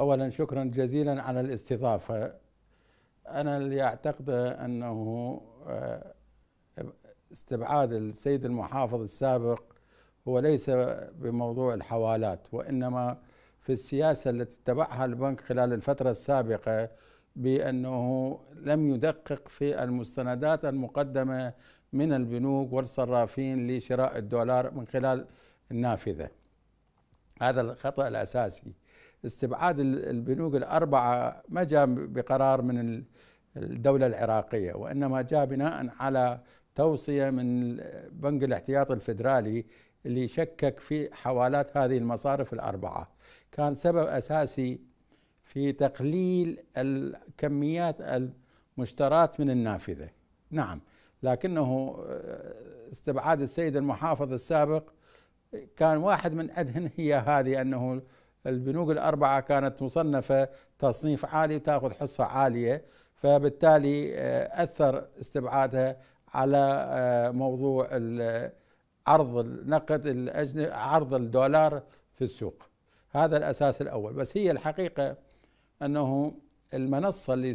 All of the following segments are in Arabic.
أولا شكرا جزيلا على الاستضافة أنا اللي أعتقد أنه آه، استبعاد السيد المحافظ السابق هو ليس بموضوع الحوالات وإنما في السياسة التي اتبعها البنك خلال الفترة السابقة بأنه لم يدقق في المستندات المقدمة من البنوك والصرافين لشراء الدولار من خلال النافذة هذا الخطأ الأساسي استبعاد البنوك الأربعة ما جاء بقرار من الدولة العراقية وإنما جاء بناء على توصية من بنك الاحتياط الفدرالي اللي شكك في حوالات هذه المصارف الأربعة كان سبب أساسي في تقليل الكميات المشترات من النافذة نعم لكنه آه، استبعاد السيد المحافظ السابق كان واحد من أدهن هي هذه أنه البنوك الأربعة كانت مصنفة تصنيف عالي وتأخذ حصة عالية فبالتالي آه، أثر استبعادها على آه، موضوع آه، عرض النقد عرض الدولار في السوق هذا الأساس الأول بس هي الحقيقة أنه المنصة اللي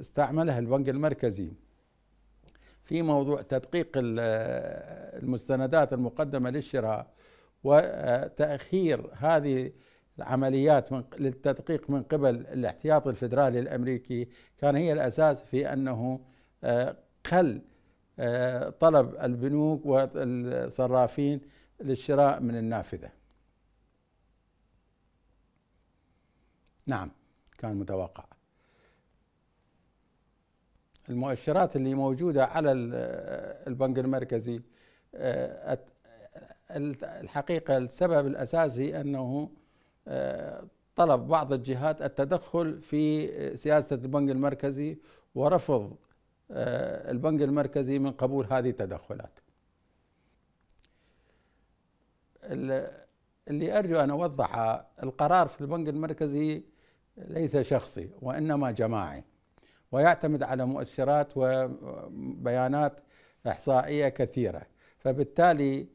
استعملها البنك المركزي في موضوع تدقيق المستندات المقدمة للشراء وتأخير هذه العمليات من للتدقيق من قبل الاحتياطي الفدرالي الامريكي كان هي الاساس في انه قل آه، آه، طلب البنوك والصرافين للشراء من النافذه. نعم كان متوقع. المؤشرات اللي موجوده على آه، البنك المركزي الحقيقه السبب الاساسي انه طلب بعض الجهات التدخل في سياسة البنك المركزي ورفض آه، البنك المركزي من قبول هذه التدخلات اللي أرجو أن أوضحه القرار في البنك المركزي ليس شخصي وإنما جماعي ويعتمد على مؤشرات وبيانات إحصائية كثيرة فبالتالي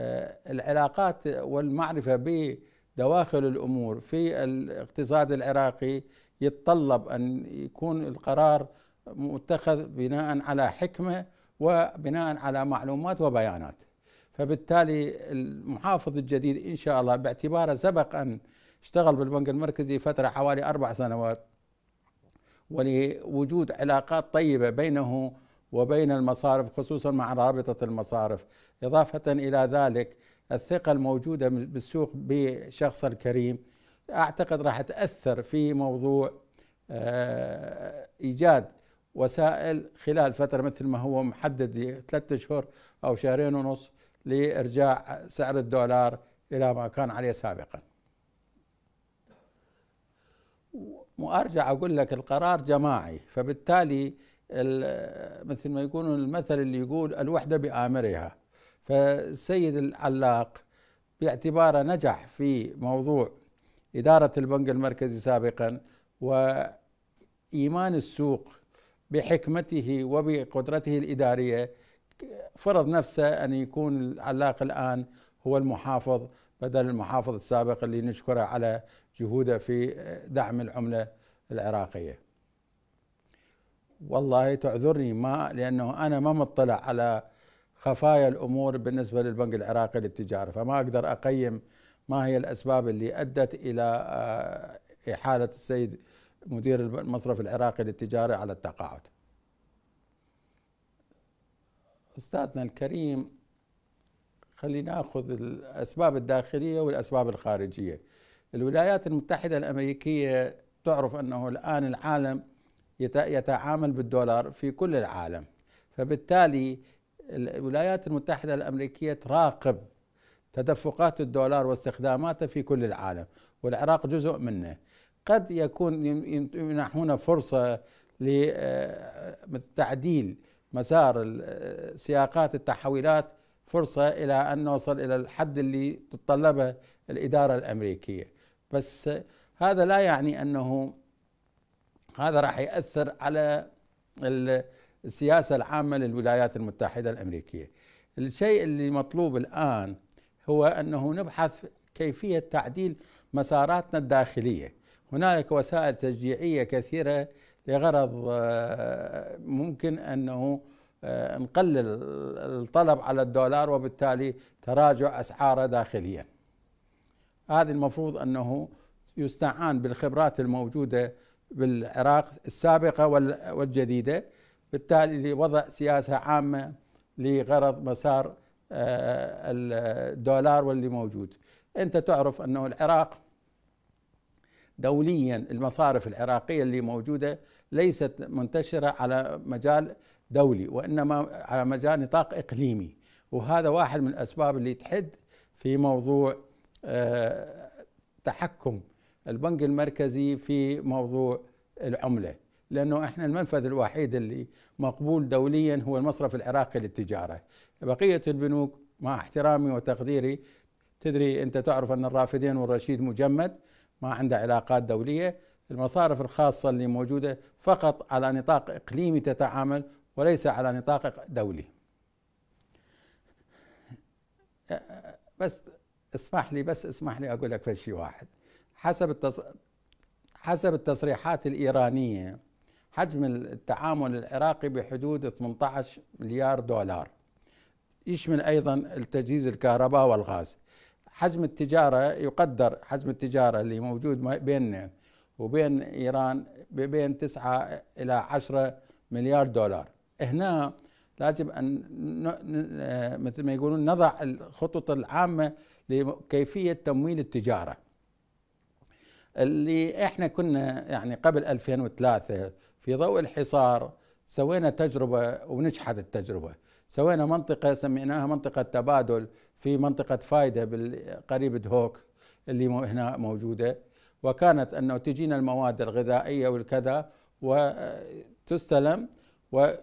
آه، العلاقات والمعرفة به دواخل الامور في الاقتصاد العراقي يتطلب ان يكون القرار متخذ بناء على حكمه وبناء على معلومات وبيانات فبالتالي المحافظ الجديد ان شاء الله باعتباره سبق ان اشتغل بالبنك المركزي فتره حوالي اربع سنوات ولوجود علاقات طيبه بينه وبين المصارف خصوصا مع رابطه المصارف اضافه الى ذلك الثقة الموجودة بالسوق بشخص الكريم أعتقد راح تأثر في موضوع آه، إيجاد وسائل خلال فترة مثل ما هو محدد ثلاثة أشهر أو شهرين ونص لإرجاع سعر الدولار إلى ما كان عليه سابقا وأرجع أقول لك القرار جماعي فبالتالي مثل ما يقولون المثل اللي يقول الوحدة بآمرها فالسيد العلاق باعتباره نجح في موضوع إدارة البنك المركزي سابقا وإيمان السوق بحكمته وبقدرته الإدارية فرض نفسه أن يكون العلاق الآن هو المحافظ بدل المحافظ السابق اللي نشكره على جهوده في دعم العملة العراقية والله تعذرني ما لأنه أنا ما مطلع على خفايا الامور بالنسبه للبنك العراقي للتجاره فما اقدر اقيم ما هي الاسباب اللي ادت الى آه، احاله السيد مدير المصرف العراقي للتجاره على التقاعد. استاذنا الكريم خلينا ناخذ الاسباب الداخليه والاسباب الخارجيه. الولايات المتحده الامريكيه تعرف انه الان العالم يتعامل بالدولار في كل العالم فبالتالي الولايات المتحدة الأمريكية تراقب تدفقات الدولار واستخداماته في كل العالم والعراق جزء منه قد يكون يمنحون فرصة لتعديل آه، مسار آه، سياقات التحويلات فرصة إلى أن نوصل إلى الحد اللي تتطلبه الإدارة الأمريكية بس هذا لا يعني أنه هذا راح يأثر على السياسة العامة للولايات المتحدة الأمريكية الشيء اللي مطلوب الآن هو أنه نبحث كيفية تعديل مساراتنا الداخلية هنالك وسائل تشجيعية كثيرة لغرض آه، ممكن أنه آه، نقلل الطلب على الدولار وبالتالي تراجع أسعاره داخليا هذا المفروض أنه يستعان بالخبرات الموجودة بالعراق السابقة والجديدة بالتالي لوضع سياسة عامة لغرض مسار آه، الدولار واللي موجود أنت تعرف أنه العراق دوليا المصارف العراقية اللي موجودة ليست منتشرة على مجال دولي وإنما على مجال نطاق إقليمي وهذا واحد من الأسباب اللي تحد في موضوع آه، تحكم البنك المركزي في موضوع العمله لانه احنا المنفذ الوحيد اللي مقبول دوليا هو المصرف العراقي للتجاره بقيه البنوك مع احترامي وتقديري تدري انت تعرف ان الرافدين والرشيد مجمد ما عنده علاقات دوليه المصارف الخاصه اللي موجوده فقط على نطاق اقليمي تتعامل وليس على نطاق دولي بس اسمح لي بس اسمح لي اقول لك شيء واحد حسب التص... حسب التصريحات الايرانيه حجم التعامل العراقي بحدود 18 مليار دولار يشمل أيضا التجهيز الكهرباء والغاز حجم التجارة يقدر حجم التجارة اللي موجود بيننا وبين إيران بين 9 إلى 10 مليار دولار هنا لازم أن آه، مثل ما يقولون نضع الخطط العامة لكيفية تمويل التجارة اللي احنا كنا يعني قبل 2003 في ضوء الحصار سوينا تجربة ونجحت التجربة سوينا منطقة سميناها منطقة تبادل في منطقة فايدة قريب دهوك اللي هنا موجودة وكانت أنه تجينا المواد الغذائية والكذا وتستلم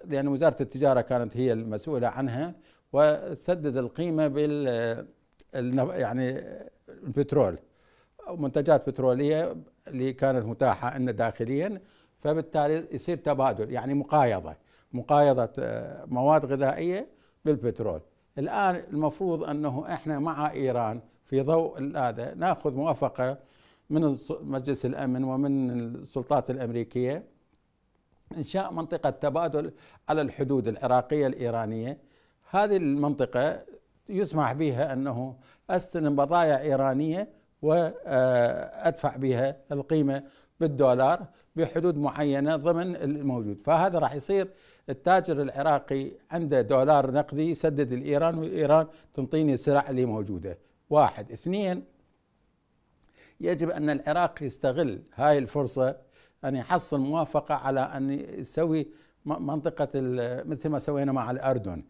لأن وزارة التجارة كانت هي المسؤولة عنها وتسدد القيمة بال يعني البترول منتجات بترولية اللي كانت متاحة عندنا داخليا فبالتالي يصير تبادل يعني مقايضه مقايضه آه، مواد غذائيه بالبترول الان المفروض انه احنا مع ايران في ضوء هذا ناخذ موافقه من مجلس الامن ومن السلطات الامريكيه انشاء منطقه تبادل على الحدود العراقيه الايرانيه هذه المنطقه يسمح بها انه استلم بضائع ايرانيه وادفع آه، بها القيمه بالدولار بحدود معينه ضمن الموجود فهذا راح يصير التاجر العراقي عنده دولار نقدي يسدد لايران وايران تنطيني السلع اللي موجوده واحد اثنين يجب ان العراق يستغل هاي الفرصه ان يحصل موافقه على ان يسوي منطقه مثل ما سوينا مع الاردن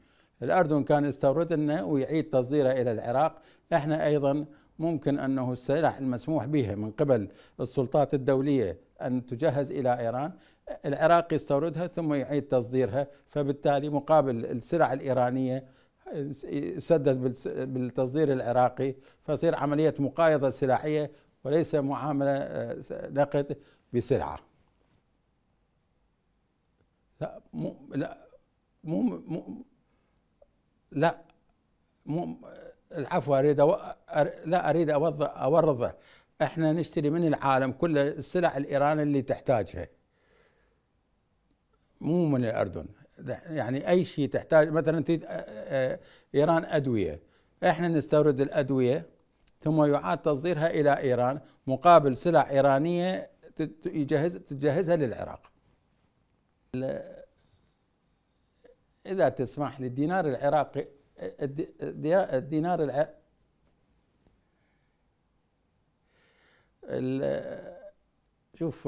الاردن كان يستورد لنا ويعيد تصديره الى العراق احنا ايضا ممكن أنه السلاح المسموح به من قبل السلطات الدولية أن تجهز إلى إيران العراق يستوردها ثم يعيد تصديرها فبالتالي مقابل السلع الإيرانية يسدد بالتصدير العراقي فصير عملية مقايضة سلاحية وليس معاملة آه، نقد بسلعة لا مو لا مو, مو لا مو العفو اريد أو... لا اريد أوض... اورضه احنا نشتري من العالم كل السلع الايراني اللي تحتاجها مو من الاردن يعني اي شيء تحتاج مثلا ايران ادويه احنا نستورد الادويه ثم يعاد تصديرها الى ايران مقابل سلع ايرانيه يجهز تجهزها للعراق اذا تسمح للدينار العراقي الدينار الع... شوف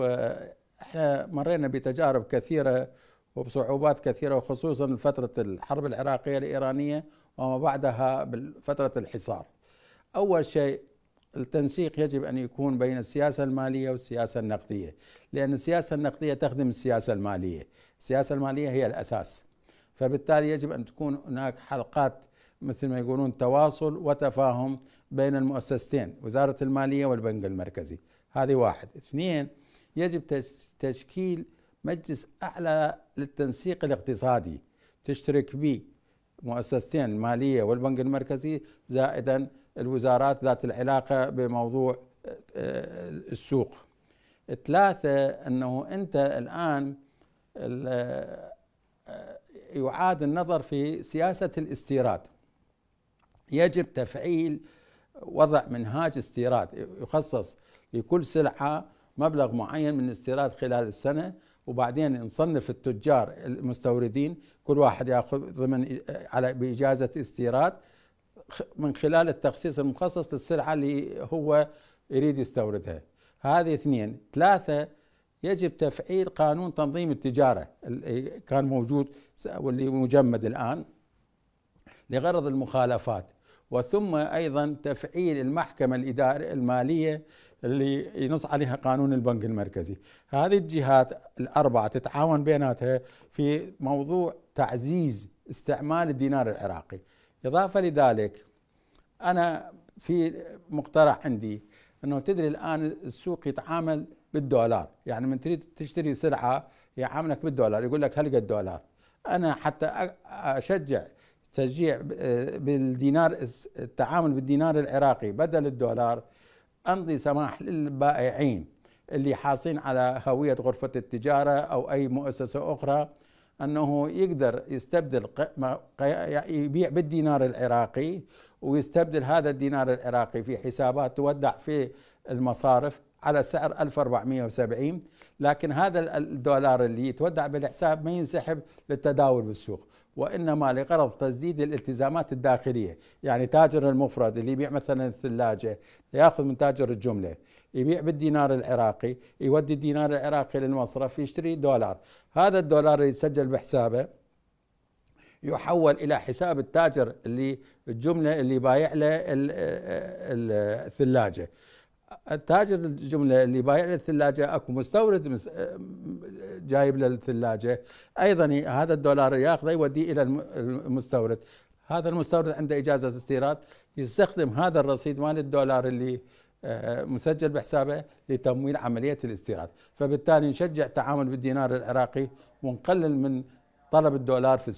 احنا مرينا بتجارب كثيره وبصعوبات كثيره وخصوصا فتره الحرب العراقيه الايرانيه وما بعدها بفتره الحصار. اول شيء التنسيق يجب ان يكون بين السياسه الماليه والسياسه النقديه، لان السياسه النقديه تخدم السياسه الماليه، السياسه الماليه هي الاساس. فبالتالي يجب ان تكون هناك حلقات مثل ما يقولون تواصل وتفاهم بين المؤسستين وزاره الماليه والبنك المركزي هذه واحد اثنين يجب تشكيل مجلس اعلى للتنسيق الاقتصادي تشترك به مؤسستين الماليه والبنك المركزي زائدا الوزارات ذات العلاقه بموضوع آه، آه، السوق ثلاثه انه انت الان يعاد النظر في سياسة الاستيراد يجب تفعيل وضع منهاج استيراد يخصص لكل سلعة مبلغ معين من الاستيراد خلال السنة وبعدين نصنف التجار المستوردين كل واحد ياخذ ضمن على بإجازة استيراد من خلال التخصيص المخصص للسلعة اللي هو يريد يستوردها هذه اثنين ثلاثة يجب تفعيل قانون تنظيم التجارة اللي إيه، كان موجود واللي مجمد الآن لغرض المخالفات وثم أيضا تفعيل المحكمة الإدارية المالية اللي ينص عليها قانون البنك المركزي هذه الجهات الأربعة تتعاون بيناتها في موضوع تعزيز استعمال الدينار العراقي إضافة لذلك أنا في مقترح عندي أنه تدري الآن السوق يتعامل بالدولار يعني من تريد تشتري سلعة يعاملك بالدولار يقول لك هلقى الدولار أنا حتى أشجع تشجيع بالدينار التعامل بالدينار العراقي بدل الدولار أمضي سماح للبائعين اللي حاصلين على هوية غرفة التجارة أو أي مؤسسة أخرى أنه يقدر يستبدل يبيع بالدينار العراقي ويستبدل هذا الدينار العراقي في حسابات تودع في المصارف على سعر 1470 لكن هذا الدولار اللي يتودع بالحساب ما ينسحب للتداول بالسوق وانما لغرض تسديد الالتزامات الداخليه، يعني تاجر المفرد اللي يبيع مثلا الثلاجه ياخذ من تاجر الجمله، يبيع بالدينار العراقي، يودي الدينار العراقي للمصرف يشتري دولار، هذا الدولار اللي يسجل بحسابه يحول الى حساب التاجر اللي الجمله اللي بايع له الثلاجه. التاجر الجمله اللي بايع للثلاجه اكو مستورد جايب له الثلاجه ايضا هذا الدولار ياخذه يوديه الى المستورد هذا المستورد عنده اجازه استيراد يستخدم هذا الرصيد مال الدولار اللي آه، مسجل بحسابه لتمويل عمليه الاستيراد، فبالتالي نشجع تعامل بالدينار العراقي ونقلل من طلب الدولار في السوق.